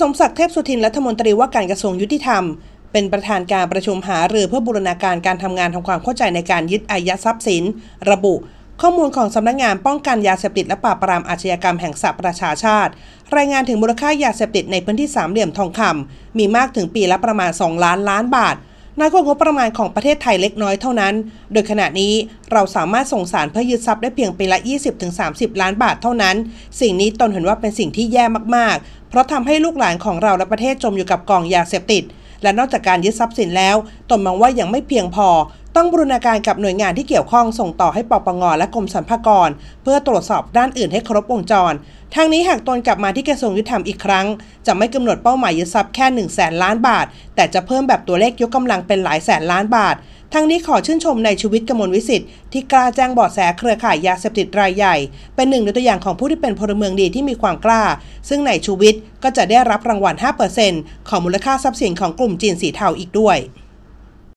สมศักดิ์เทพสุทินรัฐมนตรีว่าการกระทรวงยุติธรรม เป็นประธานการประชุมหารือเพื่อบูรณาการการทำงานทำความเข้าใจในการยึดอายัดทรัพย์สิน ระบุ ข้อมูลของสำนักงงานป้องกันยาเสพติดและปราบปรามอาชญากรรมแห่งสหประชาชาติ รายงานถึงมูลค่ายาเสพติดในพื้นที่สามเหลี่ยมทองคำมีมากถึงปีละประมาณ2ล้านล้านบาทน้อยกว่างบประมาณของประเทศไทยเล็กน้อยเท่านั้น โดยขณะนี้เราสามารถส่งสารเพื่อยึดทรัพย์ได้เพียงปีละ 20-30 ล้านบาทเท่านั้น สิ่งนี้ตนเห็นว่าเป็นสิ่งที่แย่มากๆ เพราะทำให้ลูกหลานของเราและประเทศจมอยู่กับกองยาเสพติด และนอกจากการยึดทรัพย์สินแล้ว ตนมองว่ายังไม่เพียงพอต้องบรูรณาการกับหน่วยงานที่เกี่ยวข้องส่งต่อให้ปปงและกรมสรรพากร เพื่อตรวจสอบด้านอื่นให้ครบวงจร ทางนี้หากตนกลับมาที่กระทรวงยุติธรรมอีกครั้งจะไม่กำหนดเป้าหมายยึดทรัพย์แค่1 0 0 0 0แสนล้านบาท แต่จะเพิ่มแบบตัวเลขยกกำลังเป็นหลายแสนล้านบาท ทั้งนี้ขอชื่นชมในชีวิตกมลวิสิทธิ์ที่กล้าแจ้ง เบาะแสเครือข่ายยาเสพติดรายใหญ่ เป็นหนึ่งในตัวอย่างของผู้ที่เป็นพลเมืองดีที่มีความกล้า ซึ่งในชีวิตก็จะได้รับรางวัล5%ของมูลค่าทรัพย์สินของกลุ่มจีนสีเทาอีกด้วย